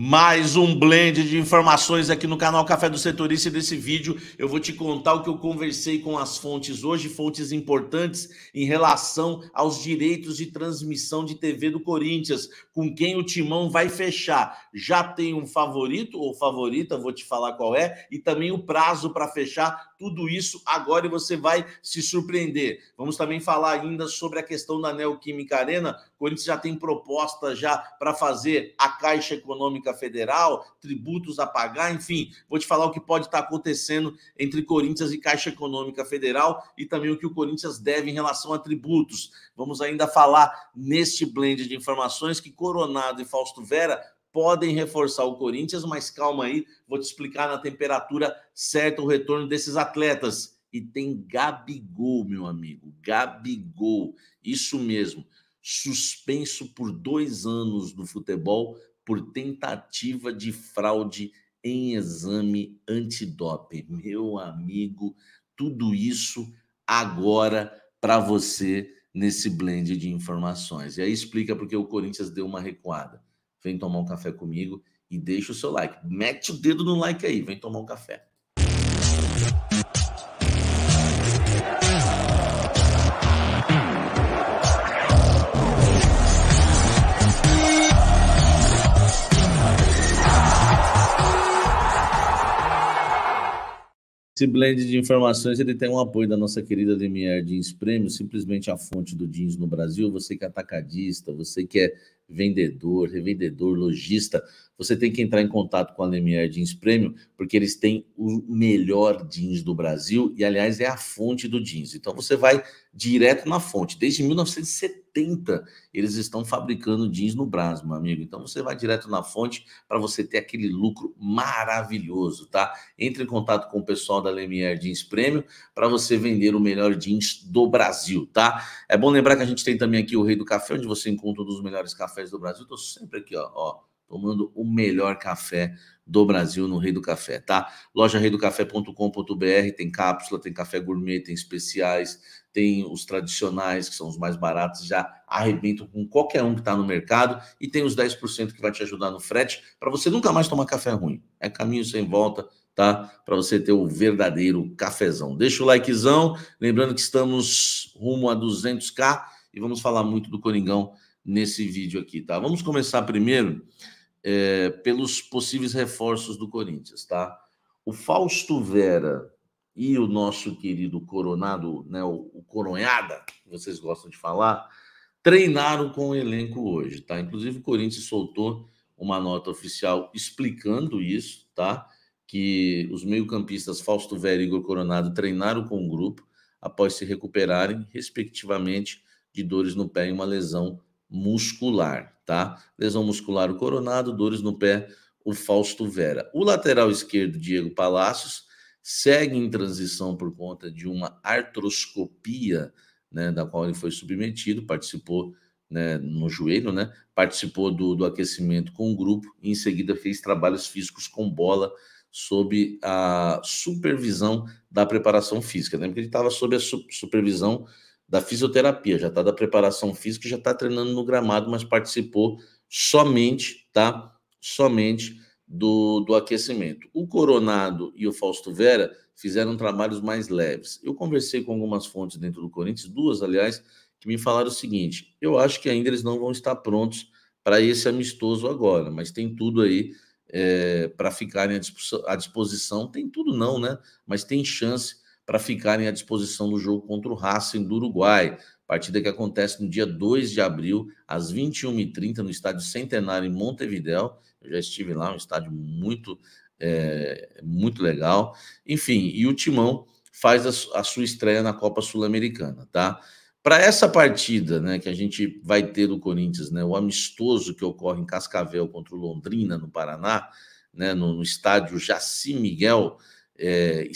Mais um blend de informações aqui no canal Café do Setorista. E nesse vídeo eu vou te contar o que eu conversei com as fontes hoje, fontes importantes em relação aos direitos de transmissão de TV do Corinthians, com quem o timão vai fechar. Já tem um favorito ou favorita, vou te falar qual é, e também o prazo para fechar tudo isso agora e você vai se surpreender. Vamos também falar ainda sobre a questão da Neoquímica Arena. O Corinthians já tem proposta já para fazer a Caixa Econômica Federal, tributos a pagar, enfim. Vou te falar o que pode estar acontecendo entre Corinthians e Caixa Econômica Federal e também o que o Corinthians deve em relação a tributos. Vamos ainda falar neste blend de informações que Coronado e Fausto Vera podem reforçar o Corinthians, mas calma aí, vou te explicar na temperatura certa o retorno desses atletas. E tem Gabigol, meu amigo, Gabigol, isso mesmo, suspenso por dois anos do futebol por tentativa de fraude em exame antidope. Meu amigo, tudo isso agora para você nesse blend de informações. E aí explica porque o Corinthians deu uma recuada vem tomar um café comigo e deixa o seu like. Mete o dedo no like aí, vem tomar um café. Esse blend de informações ele tem um apoio da nossa querida Demier Jeans Premium, simplesmente a fonte do jeans no Brasil. Você que é atacadista, você que é vendedor, revendedor, lojista, você tem que entrar em contato com a Lemier Jeans Premium, porque eles têm o melhor jeans do Brasil e, aliás, é a fonte do jeans. Então você vai direto na fonte. Desde 1970 eles estão fabricando jeans no Brasil, meu amigo. Então você vai direto na fonte para você ter aquele lucro maravilhoso, tá? Entre em contato com o pessoal da Lemier Jeans Premium para você vender o melhor jeans do Brasil, tá? É bom lembrar que a gente tem também aqui o Rei do Café, onde você encontra um dos melhores cafés cafés do Brasil. Estou sempre aqui, ó, ó, tomando o melhor café do Brasil no Rei do Café, tá? Loja reidocafé.com.br tem cápsula, tem café gourmet, tem especiais, tem os tradicionais, que são os mais baratos, já arrebentam com qualquer um que está no mercado, e tem os 10% que vai te ajudar no frete, para você nunca mais tomar café ruim. É caminho sem volta, tá? Para você ter o verdadeiro cafezão. Deixa o likezão, lembrando que estamos rumo a 200k e vamos falar muito do Coringão nesse vídeo aqui, tá? Vamos começar primeiro é, pelos possíveis reforços do Corinthians, tá? O Fausto Vera e o nosso querido Coronado, né, o, o Coronhada, que vocês gostam de falar, treinaram com o elenco hoje, tá? Inclusive o Corinthians soltou uma nota oficial explicando isso, tá? Que os meio-campistas Fausto Vera e Igor Coronado treinaram com o grupo após se recuperarem, respectivamente, de dores no pé e uma lesão muscular, tá? Lesão muscular o Coronado, dores no pé o Fausto Vera. O lateral esquerdo, Diego Palacios, segue em transição por conta de uma artroscopia, né, da qual ele foi submetido, participou né, no joelho, né, participou do, do aquecimento com o grupo e em seguida fez trabalhos físicos com bola sob a supervisão da preparação física. Lembra que ele estava sob a su supervisão da fisioterapia, já está da preparação física, já está treinando no gramado, mas participou somente, tá? Somente do, do aquecimento. O Coronado e o Fausto Vera fizeram trabalhos mais leves. Eu conversei com algumas fontes dentro do Corinthians, duas, aliás, que me falaram o seguinte: eu acho que ainda eles não vão estar prontos para esse amistoso agora, mas tem tudo aí é, eh, para ficarem à disposição. Tem tudo, não, né? Mas tem chance para ficarem à disposição do jogo contra o Racing do Uruguai. Partida que acontece no dia 2 de abril, às 21h30, no estádio Centenário, em Montevidéu. Eu já estive lá, um estádio muito, é, muito legal. Enfim, e o Timão faz a, a sua estreia na Copa Sul-Americana, tá? Para essa partida né, que a gente vai ter do Corinthians, né, o amistoso que ocorre em Cascavel contra o Londrina, no Paraná, né, no, no estádio Jaci Miguel é,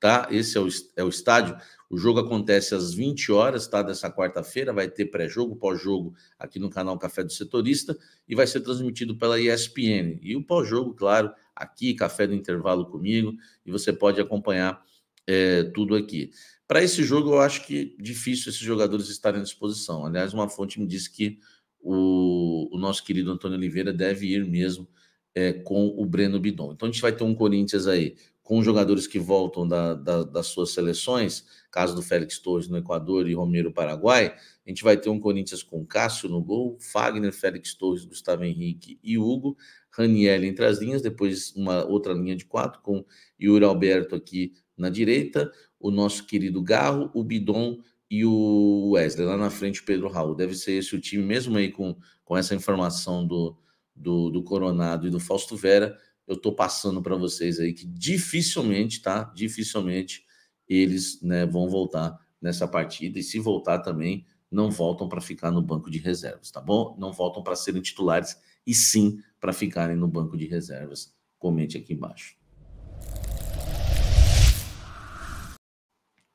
tá? Esse é o, é o estádio. O jogo acontece às 20 horas, tá? Dessa quarta-feira, vai ter pré-jogo, pós-jogo aqui no canal Café do Setorista e vai ser transmitido pela ESPN. E o pós-jogo, claro, aqui, Café do Intervalo comigo, e você pode acompanhar é, tudo aqui. Para esse jogo, eu acho que difícil esses jogadores estarem à disposição. Aliás, uma fonte me disse que o, o nosso querido Antônio Oliveira deve ir mesmo é, com o Breno Bidon. Então a gente vai ter um Corinthians aí com jogadores que voltam da, da, das suas seleções, caso do Félix Torres no Equador e Romero no Paraguai, a gente vai ter um Corinthians com Cássio no gol, Fagner, Félix Torres, Gustavo Henrique e Hugo, Raniel entre as linhas, depois uma outra linha de quatro com Yuri Alberto aqui na direita, o nosso querido Garro, o Bidon e o Wesley. Lá na frente, o Pedro Raul. Deve ser esse o time, mesmo aí com, com essa informação do, do, do Coronado e do Fausto Vera, eu estou passando para vocês aí que dificilmente, tá? Dificilmente eles né, vão voltar nessa partida e se voltar também não voltam para ficar no banco de reservas, tá bom? Não voltam para serem titulares e sim para ficarem no banco de reservas. Comente aqui embaixo.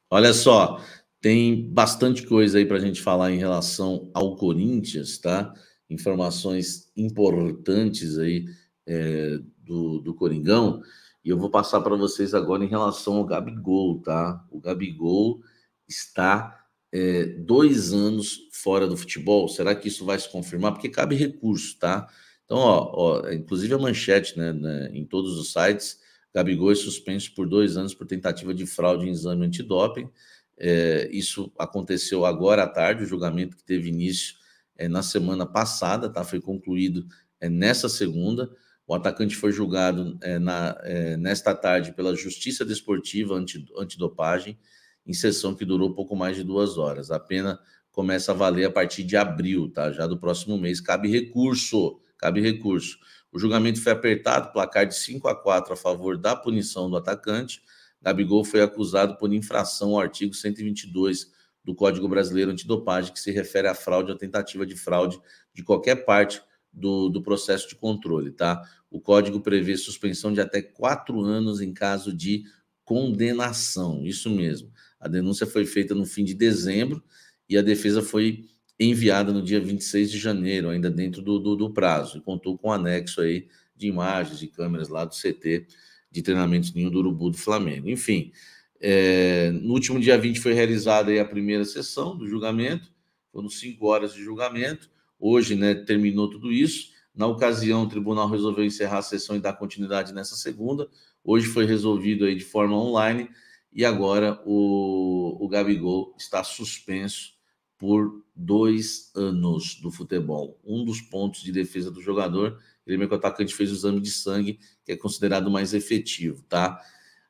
Olha só, tem bastante coisa aí para a gente falar em relação ao Corinthians, tá? Informações importantes aí é, do, do Coringão, e eu vou passar para vocês agora em relação ao Gabigol, tá? O Gabigol está é, dois anos fora do futebol. Será que isso vai se confirmar? Porque cabe recurso, tá? Então, ó, ó inclusive a manchete, né, né, em todos os sites, Gabigol é suspenso por dois anos por tentativa de fraude em exame antidoping. É, isso aconteceu agora à tarde, o julgamento que teve início é, na semana passada, tá? Foi concluído é, nessa segunda. O atacante foi julgado é, na, é, nesta tarde pela Justiça Desportiva anti, Antidopagem, em sessão que durou pouco mais de duas horas. A pena começa a valer a partir de abril, tá? Já do próximo mês. Cabe recurso, cabe recurso. O julgamento foi apertado, placar de 5 a 4 a favor da punição do atacante. Gabigol foi acusado por infração ao artigo 122 do Código Brasileiro Antidopagem, que se refere à fraude ou tentativa de fraude de qualquer parte do, do processo de controle, tá? O código prevê suspensão de até quatro anos em caso de condenação, isso mesmo. A denúncia foi feita no fim de dezembro e a defesa foi enviada no dia 26 de janeiro, ainda dentro do, do, do prazo, e contou com um anexo aí de imagens e câmeras lá do CT de treinamentos Ninho do Urubu do Flamengo. Enfim, é, no último dia 20 foi realizada a primeira sessão do julgamento, foram cinco horas de julgamento, Hoje, né, terminou tudo isso. Na ocasião, o tribunal resolveu encerrar a sessão e dar continuidade nessa segunda. Hoje foi resolvido aí de forma online e agora o, o Gabigol está suspenso por dois anos do futebol. Um dos pontos de defesa do jogador, ele meio que é o atacante fez o exame de sangue, que é considerado mais efetivo, tá?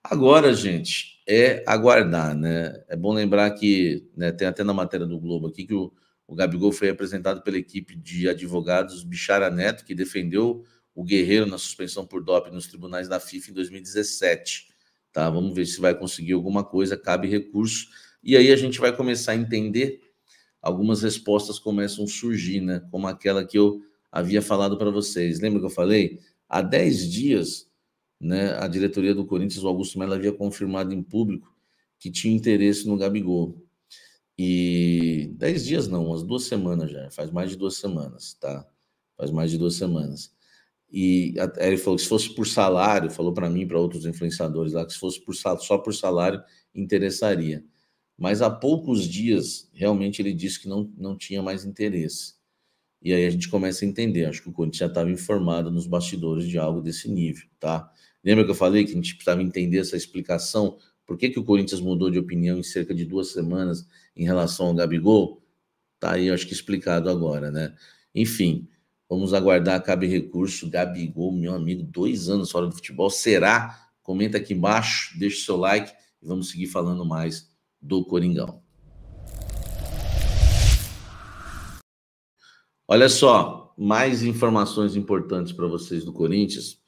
Agora, gente, é aguardar, né? É bom lembrar que né, tem até na matéria do Globo aqui que o, o Gabigol foi representado pela equipe de advogados Bichara Neto, que defendeu o Guerreiro na suspensão por doping nos tribunais da FIFA em 2017. Tá? Vamos ver se vai conseguir alguma coisa, cabe recurso. E aí a gente vai começar a entender, algumas respostas começam a surgir, né? Como aquela que eu havia falado para vocês. Lembra que eu falei? Há 10 dias, né, a diretoria do Corinthians, o Augusto Melo, havia confirmado em público que tinha interesse no Gabigol. E dez dias não, umas duas semanas já, faz mais de duas semanas, tá? Faz mais de duas semanas. E ele falou que se fosse por salário, falou para mim, para outros influenciadores lá, que se fosse por, só por salário, interessaria. Mas há poucos dias, realmente ele disse que não, não tinha mais interesse. E aí a gente começa a entender. Acho que o Corinthians já estava informado nos bastidores de algo desse nível, tá? Lembra que eu falei que a gente precisava entender essa explicação por que, que o Corinthians mudou de opinião em cerca de duas semanas em relação ao Gabigol? Tá aí, acho que explicado agora, né? Enfim, vamos aguardar, cabe recurso. Gabigol, meu amigo, dois anos fora do futebol. Será? Comenta aqui embaixo, deixa o seu like e vamos seguir falando mais do Coringão. Olha só, mais informações importantes para vocês do Corinthians.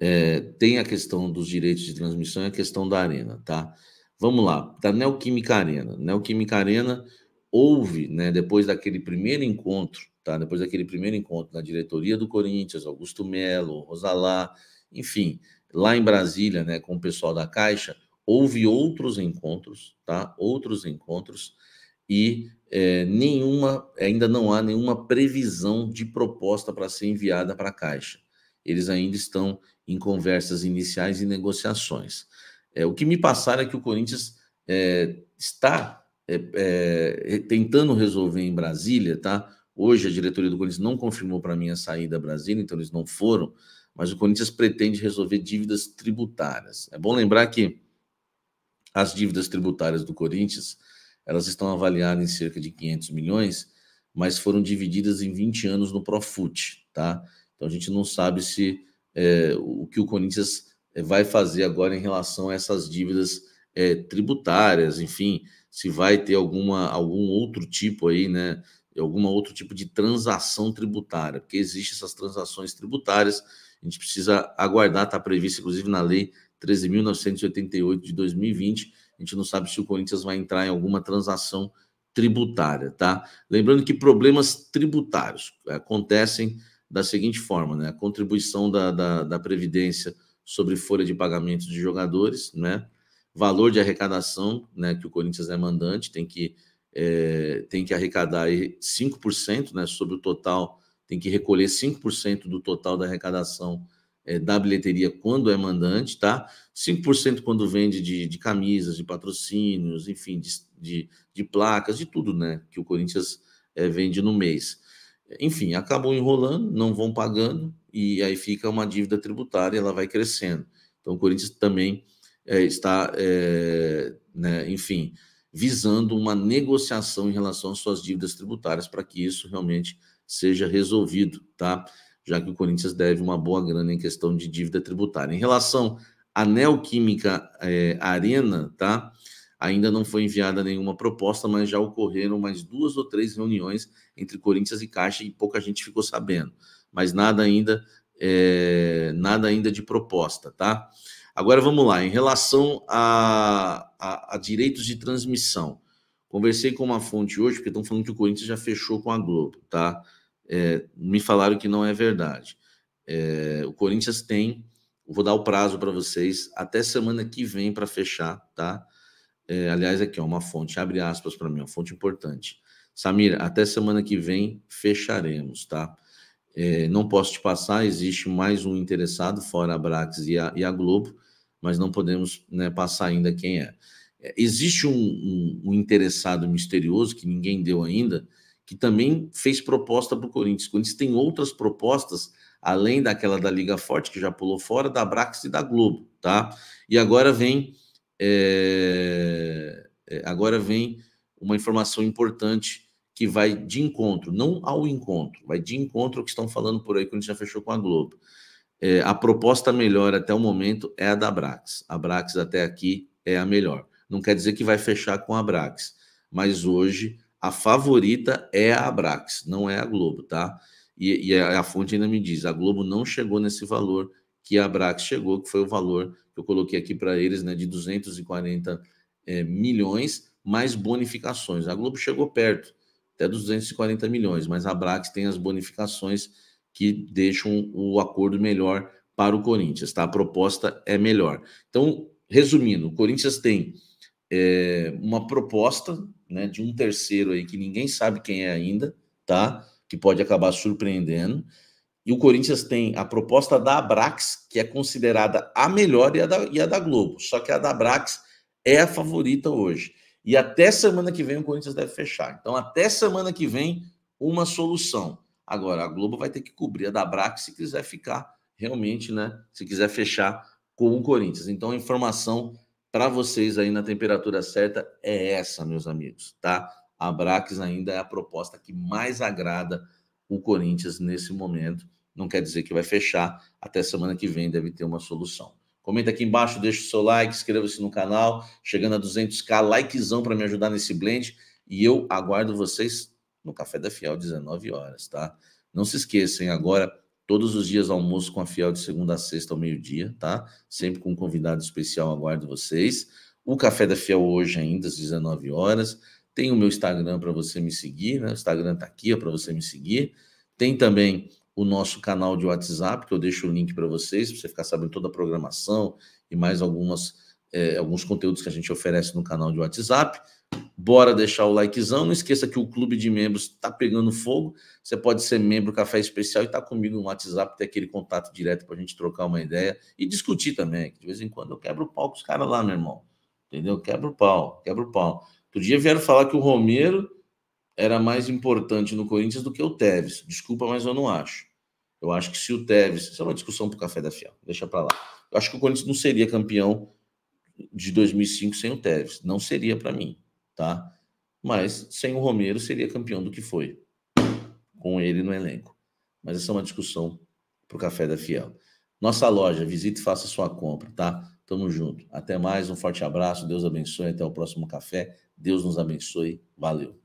É, tem a questão dos direitos de transmissão e a questão da arena, tá? Vamos lá, da Neoquímica Arena. Neoquímica Arena houve, né, depois daquele primeiro encontro, tá? Depois daquele primeiro encontro na diretoria do Corinthians, Augusto Melo, Rosalá, enfim, lá em Brasília, né, com o pessoal da Caixa, houve outros encontros, tá? Outros encontros e é, nenhuma, ainda não há nenhuma previsão de proposta para ser enviada para a Caixa. Eles ainda estão em conversas iniciais e negociações. É, o que me passaram é que o Corinthians é, está é, é tentando resolver em Brasília, tá? Hoje a diretoria do Corinthians não confirmou para mim a saída a Brasília, então eles não foram, mas o Corinthians pretende resolver dívidas tributárias. É bom lembrar que as dívidas tributárias do Corinthians, elas estão avaliadas em cerca de 500 milhões, mas foram divididas em 20 anos no Profut, tá? Então a gente não sabe se é, o que o Corinthians é, vai fazer agora em relação a essas dívidas é, tributárias, enfim, se vai ter alguma, algum outro tipo aí, né? Alguma outro tipo de transação tributária, porque existem essas transações tributárias, a gente precisa aguardar, está previsto, inclusive, na lei 13.988 de 2020. A gente não sabe se o Corinthians vai entrar em alguma transação tributária, tá? Lembrando que problemas tributários é, acontecem da seguinte forma, né? A contribuição da, da, da Previdência sobre folha de pagamento de jogadores, né? Valor de arrecadação, né? Que o Corinthians é mandante, tem que, é, tem que arrecadar 5%, né? Sobre o total, tem que recolher 5% do total da arrecadação é, da bilheteria quando é mandante, tá? 5% quando vende de, de camisas, de patrocínios, enfim, de, de, de placas, de tudo, né? Que o Corinthians é, vende no mês enfim, acabam enrolando, não vão pagando e aí fica uma dívida tributária, ela vai crescendo. Então, o Corinthians também é, está, é, né, enfim, visando uma negociação em relação às suas dívidas tributárias para que isso realmente seja resolvido, tá? Já que o Corinthians deve uma boa grana em questão de dívida tributária. Em relação à Neoquímica é, Arena, tá? Ainda não foi enviada nenhuma proposta, mas já ocorreram mais duas ou três reuniões entre Corinthians e Caixa e pouca gente ficou sabendo. Mas nada ainda, é, nada ainda de proposta, tá? Agora vamos lá. Em relação a, a, a direitos de transmissão, conversei com uma fonte hoje porque estão falando que o Corinthians já fechou com a Globo, tá? É, me falaram que não é verdade. É, o Corinthians tem, vou dar o prazo para vocês até semana que vem para fechar, tá? É, aliás, aqui, é uma fonte, abre aspas para mim, uma fonte importante. Samir, até semana que vem fecharemos, tá? É, não posso te passar, existe mais um interessado, fora a Brax e a, e a Globo, mas não podemos né, passar ainda quem é. é existe um, um, um, interessado misterioso, que ninguém deu ainda, que também fez proposta para o Corinthians. O Corinthians tem outras propostas, além daquela da Liga Forte, que já pulou fora, da Brax e da Globo, tá? E agora vem é, é, agora vem uma informação importante que vai de encontro, não ao encontro, vai de encontro ao que estão falando por aí, que a gente já fechou com a Globo. É, a proposta melhor até o momento é a da Brax. A Brax até aqui é a melhor. Não quer dizer que vai fechar com a Brax, mas hoje a favorita é a Abrax, não é a Globo, tá? E, e a, a fonte ainda me diz: a Globo não chegou nesse valor que a Brax chegou, que foi o valor que eu coloquei aqui para eles, né, de 240 é, eh, milhões, mais bonificações. A Globo chegou perto, até 240 milhões, mas a Brax tem as bonificações que deixam o acordo melhor para o Corinthians, tá? A proposta é melhor. Então, resumindo, o Corinthians tem é, uma proposta né, de um terceiro aí que ninguém sabe quem é ainda, tá? Que pode acabar surpreendendo. E o Corinthians tem a proposta da Abrax, que é considerada a melhor, e a da, e a da Globo. Só que a da Abrax é a favorita hoje. E até semana que vem o Corinthians deve fechar. Então, até semana que vem, uma solução. Agora, a Globo vai ter que cobrir a da Brax se quiser ficar realmente, né? Se quiser fechar com o Corinthians. Então, a informação para vocês aí na temperatura certa é essa, meus amigos, tá? A Brax ainda é a proposta que mais agrada o Corinthians nesse momento. Não quer dizer que vai fechar, até semana que vem deve ter uma solução. Comenta aqui embaixo, deixa o seu like, inscreva-se no canal, chegando a 200k, likezão para me ajudar nesse blend. E eu aguardo vocês no Café da Fiel, 19 horas, tá? Não se esqueçam, agora, todos os dias almoço com a Fiel de segunda a sexta ao meio-dia, tá? Sempre com um convidado especial, aguardo vocês. O Café da Fiel hoje ainda, às 19 horas. Tem o meu Instagram para você me seguir, né? O Instagram está aqui para você me seguir. Tem também o nosso canal de WhatsApp, que eu deixo o link para vocês, para você ficar sabendo toda a programação e mais algumas, é, alguns conteúdos que a gente oferece no canal de WhatsApp. Bora deixar o likezão. Não esqueça que o clube de membros está pegando fogo. Você pode ser membro Café Especial e estar tá comigo no WhatsApp, ter aquele contato direto para a gente trocar uma ideia e discutir também. De vez em quando eu quebro o pau com os caras lá, meu irmão. Entendeu? Quebra o pau, quebra o pau. Outro dia vieram falar que o Romero era mais importante no Corinthians do que o Tevez. Desculpa, mas eu não acho. Eu acho que se o Tevez. Isso é uma discussão para o Café da Fiel, deixa para lá. Eu acho que o Corinthians não seria campeão de 2005 sem o Tevez. Não seria para mim, tá? Mas sem o Romero seria campeão do que foi, com ele no elenco. Mas essa é uma discussão para o Café da Fiel. Nossa loja, visite e faça sua compra, tá? Tamo junto. Até mais, um forte abraço, Deus abençoe, até o próximo café. Deus nos abençoe. Valeu.